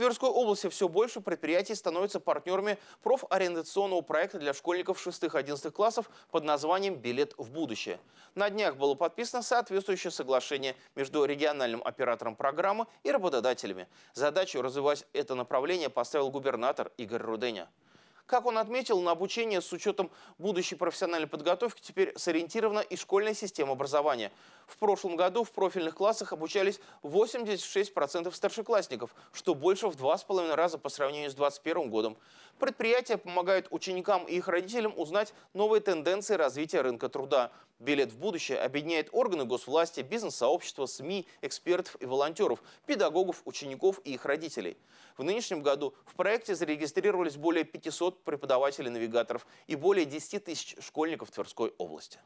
Тверской области все больше предприятий становятся партнерами профориентационного проекта для школьников 6-11 классов под названием «Билет в будущее». На днях было подписано соответствующее соглашение между региональным оператором программы и работодателями. Задачу развивать это направление поставил губернатор Игорь Руденя. Как он отметил, на обучение с учетом будущей профессиональной подготовки теперь сориентирована и школьная система образования. В прошлом году в профильных классах обучались 86% старшеклассников, что больше в 2,5 раза по сравнению с 2021 годом. Предприятия помогают ученикам и их родителям узнать новые тенденции развития рынка труда – Билет в будущее объединяет органы госвласти, бизнес-сообщества, СМИ, экспертов и волонтеров, педагогов, учеников и их родителей. В нынешнем году в проекте зарегистрировались более 500 преподавателей-навигаторов и более 10 тысяч школьников Тверской области.